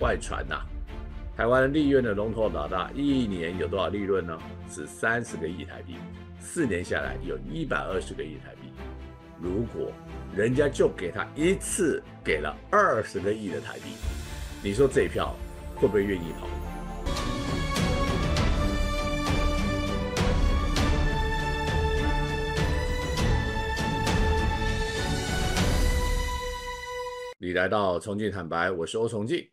外传呐，台湾利润的龙头老大，一年有多少利润呢？是三十个亿台币，四年下来有一百二十个亿台币。如果人家就给他一次给了二十个亿的台币，你说这一票会不会愿意跑？你来到重庆坦白，我是欧重庆。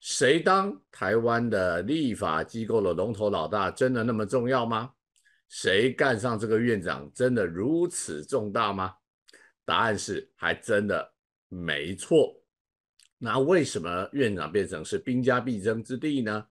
谁当台湾的立法机构的龙头老大，真的那么重要吗？谁干上这个院长，真的如此重大吗？答案是还真的没错。那为什么院长变成是兵家必争之地呢？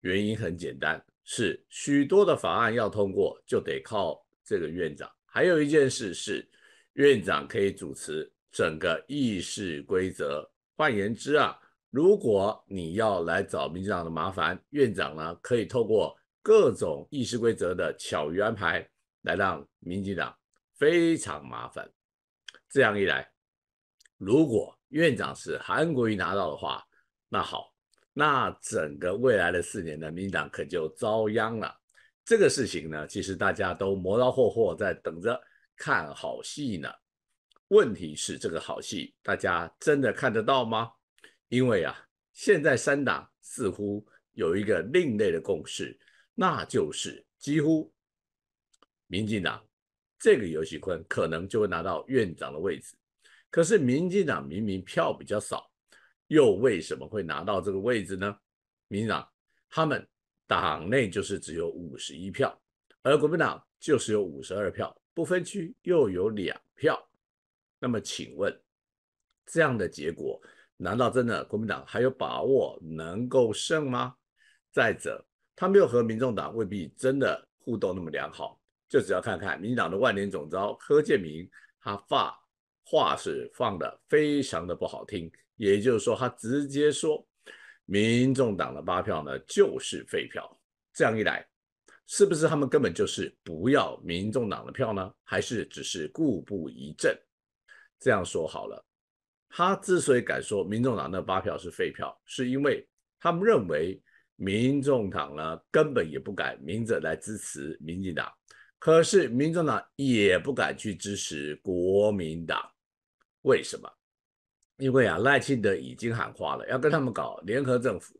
原因很简单，是许多的法案要通过，就得靠这个院长。还有一件事是，院长可以主持整个议事规则。换言之啊。如果你要来找民进党的麻烦，院长呢可以透过各种议事规则的巧于安排，来让民进党非常麻烦。这样一来，如果院长是韩国瑜拿到的话，那好，那整个未来的四年呢，民进党可就遭殃了。这个事情呢，其实大家都磨刀霍霍在等着看好戏呢。问题是，这个好戏大家真的看得到吗？因为啊，现在三党似乎有一个另类的共识，那就是几乎民进党这个游戏坤可能就会拿到院长的位置。可是民进党明明票比较少，又为什么会拿到这个位置呢？民党他们党内就是只有五十一票，而国民党就是有五十二票，不分区又有两票。那么请问这样的结果？难道真的国民党还有把握能够胜吗？再者，他没有和民众党未必真的互动那么良好，就只要看看民党的万年总召柯建明，他发话是放的非常的不好听，也就是说，他直接说民众党的八票呢就是废票。这样一来，是不是他们根本就是不要民众党的票呢？还是只是故布疑阵？这样说好了。他之所以敢说民众党那八票是废票，是因为他们认为民众党呢根本也不敢明着来支持民进党，可是民众党也不敢去支持国民党，为什么？因为啊赖清德已经喊话了，要跟他们搞联合政府。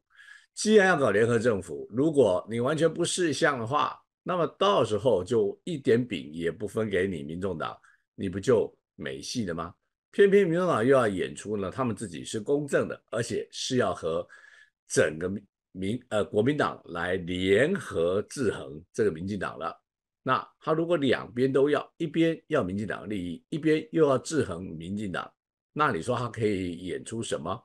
既然要搞联合政府，如果你完全不识相的话，那么到时候就一点饼也不分给你民众党，你不就没戏了吗？偏偏民进党又要演出呢，他们自己是公正的，而且是要和整个民民呃国民党来联合制衡这个民进党了。那他如果两边都要，一边要民进党利益，一边又要制衡民进党，那你说他可以演出什么？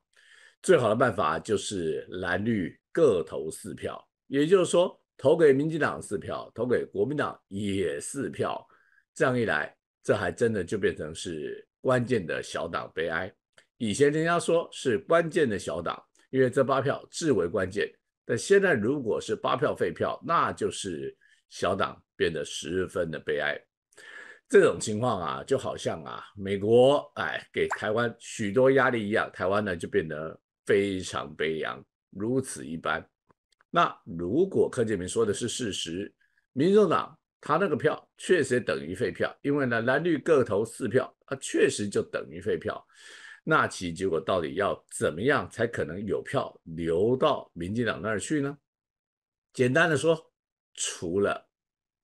最好的办法就是蓝绿各投四票，也就是说投给民进党四票，投给国民党也四票。这样一来，这还真的就变成是。关键的小党悲哀，以前人家说是关键的小党，因为这八票至为关键。但现在如果是八票废票，那就是小党变得十分的悲哀。这种情况啊，就好像啊，美国哎给台湾许多压力一样，台湾呢就变得非常悲凉，如此一般。那如果柯建明说的是事实，民众党。他那个票确实等于废票，因为呢，蓝绿各投四票，啊，确实就等于废票。那其结果到底要怎么样才可能有票流到民进党那儿去呢？简单的说，除了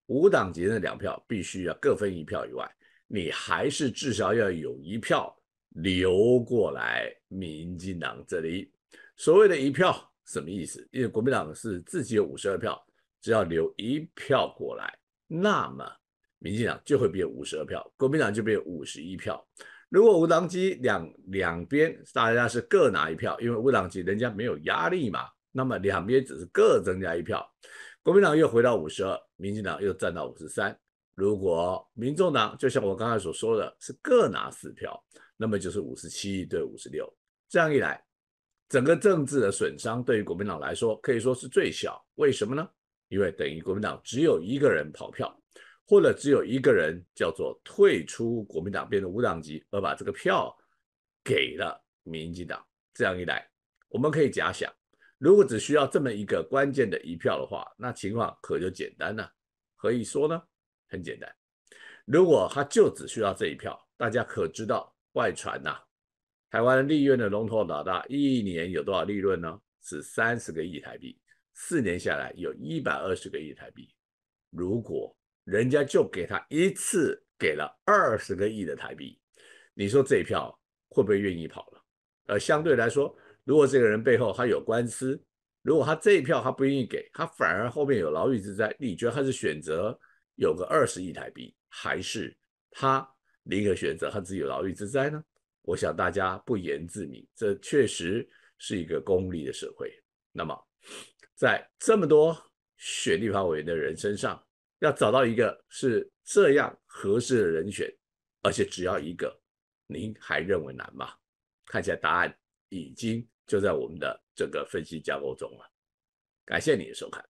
五党间的两票必须要各分一票以外，你还是至少要有一票流过来民进党这里。所谓的一票什么意思？因为国民党是自己有五十二票，只要留一票过来。那么，民进党就会变五十二票，国民党就变五十一票。如果无党籍两两边大家是各拿一票，因为无党籍人家没有压力嘛，那么两边只是各增加一票，国民党又回到五十二，民进党又占到五十三。如果民众党就像我刚才所说的是各拿四票，那么就是五十七对五十六。这样一来，整个政治的损伤对于国民党来说可以说是最小。为什么呢？因为等于国民党只有一个人跑票，或者只有一个人叫做退出国民党，变成无党籍，而把这个票给了民进党。这样一来，我们可以假想，如果只需要这么一个关键的一票的话，那情况可就简单了。何以说呢，很简单。如果他就只需要这一票，大家可知道外传呐？台湾立院的龙头老大一年有多少利润呢？是三十个亿台币。四年下来有一百二十个亿台币，如果人家就给他一次给了二十个亿的台币，你说这一票会不会愿意跑了？呃，相对来说，如果这个人背后他有官司，如果他这一票他不愿意给，他反而后面有牢狱之灾，你觉得他是选择有个二十亿台币，还是他宁可选择他自己有牢狱之灾呢？我想大家不言自明，这确实是一个功利的社会。那么。在这么多选立法委员的人身上，要找到一个是这样合适的人选，而且只要一个，您还认为难吗？看起来答案已经就在我们的这个分析架构中了。感谢你的收看。